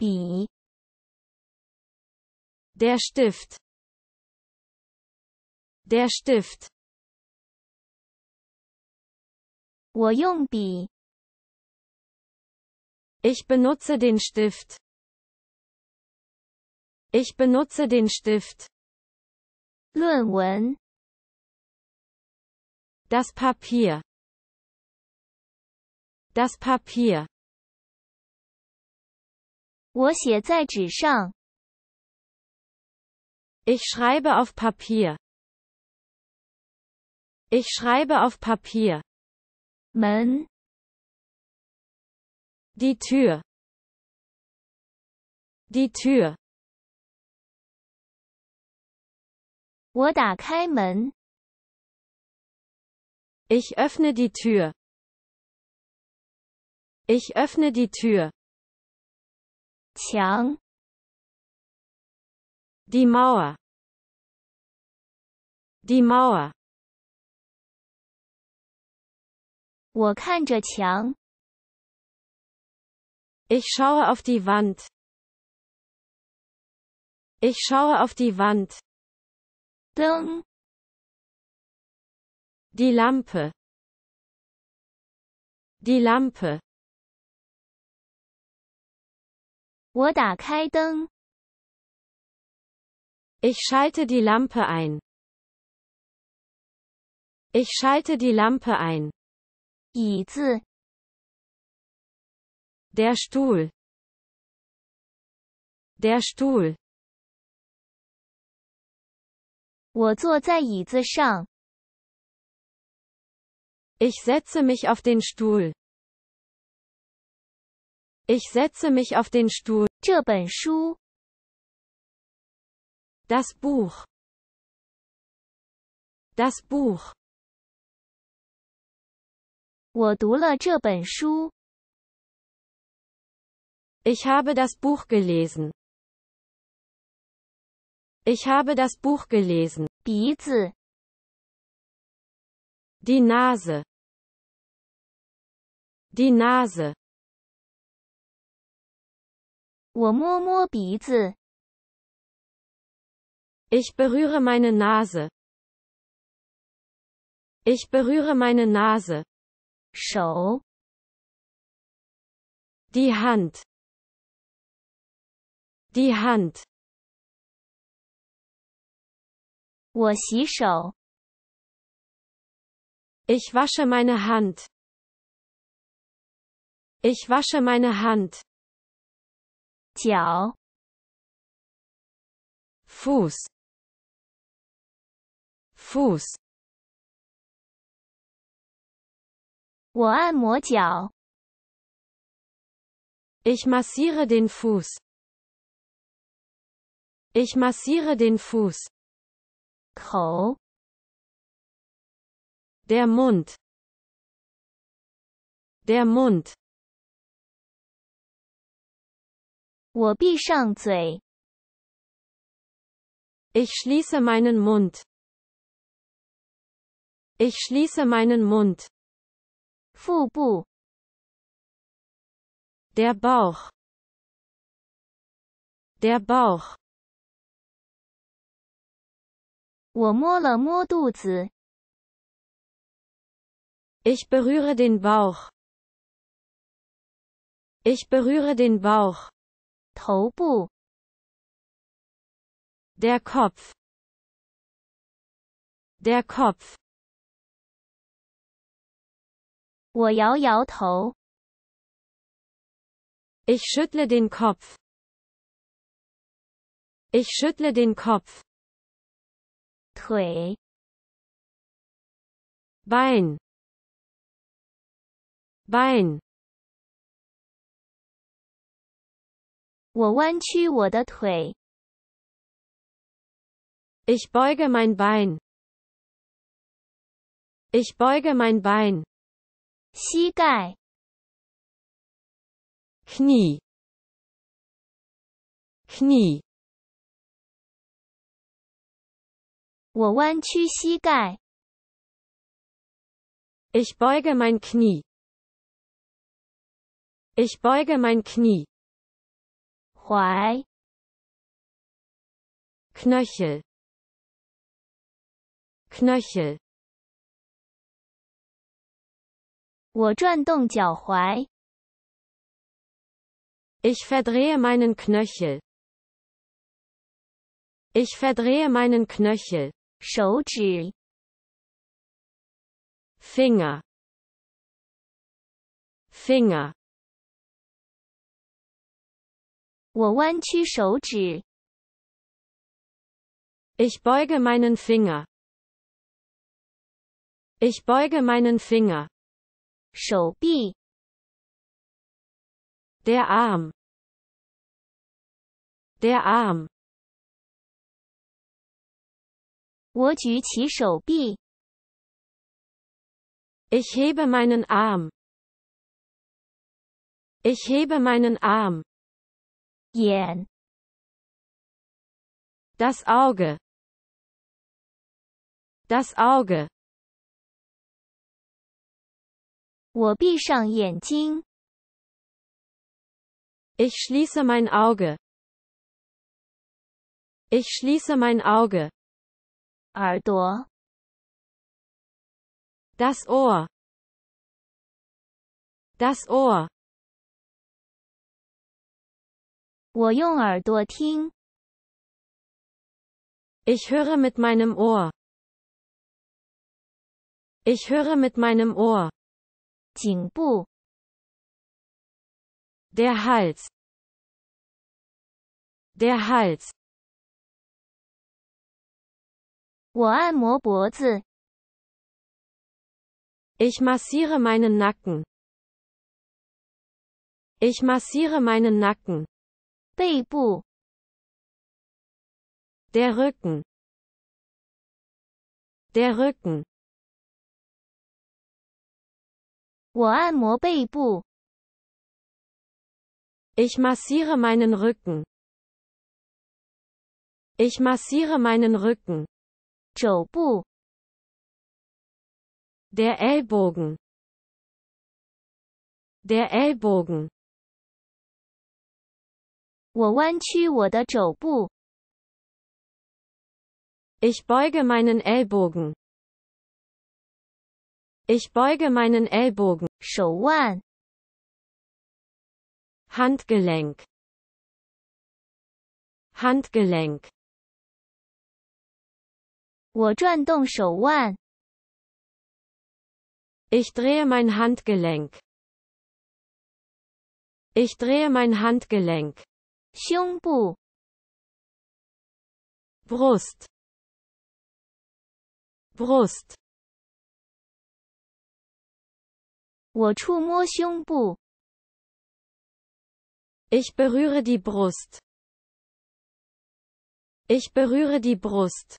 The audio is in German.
Bi. Der Stift. Der Stift. 我用笔. Ich benutze den Stift. Ich benutze den Stift. 论文. Das Papier. Das Papier. 我写在纸上. Ich schreibe auf Papier. Ich schreibe auf Papier. Men. Die Tür. Die Tür. 我打开门. Ich öffne die Tür. Ich öffne die Tür. 墙 die Mauer die Mauer 我看着墙 ich schaue auf die Wand ich schaue auf die Wand 灯 die Lampe die Lampe Ich schalte die Lampe ein. Ich schalte die Lampe ein. Der Stuhl. Der Stuhl. Ich setze mich auf den Stuhl. Ich setze mich auf den Stuhl. 这本书 Das Buch. Das Buch. Ich habe das Buch gelesen. Ich habe das Buch gelesen. 鼻子 Die Nase. Die Nase. 我摸摸鼻子。Ich berühre meine Nase. Ich berühre meine Nase. Die Hand. Die Hand. Ich wasche meine Hand. Ich wasche meine Hand. 脚 Fuß Fuß 我按摩脚 Ich massiere den Fuß Ich massiere den Fuß 口 Der Mund Der Mund Ich schließe meinen Mund. Ich schließe meinen Mund. Der Bauch. Der Bauch. Ich berühre den Bauch. Ich berühre den Bauch. 头部，der Kopf der Kopf 我摇摇头 Ich schüttle den Kopf Ich schüttle den Kopf 腿 Bein Bein 我弯曲我的腿。Ich beuge mein Bein. Ich beuge mein Bein. 膝盖。Knie. Knie. 我弯曲膝盖。Ich beuge mein Knie. Ich beuge mein Knie. 踝，Knöchel Knöchel Ich verdrehe meinen Knöchel. Ich verdrehe meinen Knöchel. Finger Finger. Ich beuge meinen Finger. Ich beuge meinen Finger. Der Arm. Der Arm. Ich hebe meinen Arm. Ich hebe meinen Arm. Yen. Das Auge. Das Auge. ich schließe mein Auge. Ich schließe mein Auge. das Ohr. Das Ohr. 我用耳朵听。Ich höre mit meinem Ohr. Ich höre mit meinem Ohr. 颈部 Der Hals. Der Hals. Ich massiere meinen Nacken. Ich massiere meinen Nacken der Rücken, der Rücken ich massiere meinen Rücken. Ich massiere meinen Rücken. 肘部 Der Ellbogen. Der Ellbogen. 我弯曲我的肘部。Ich beuge meinen Ellbogen. Ich beuge meinen Ellbogen. 手腕。Handgelenk. Handgelenk. 我转动手腕。Ich drehe mein Handgelenk. Ich drehe mein Handgelenk. 胸部 Brust Brust 我触摸胸部 Ich berühre die Brust Ich berühre die Brust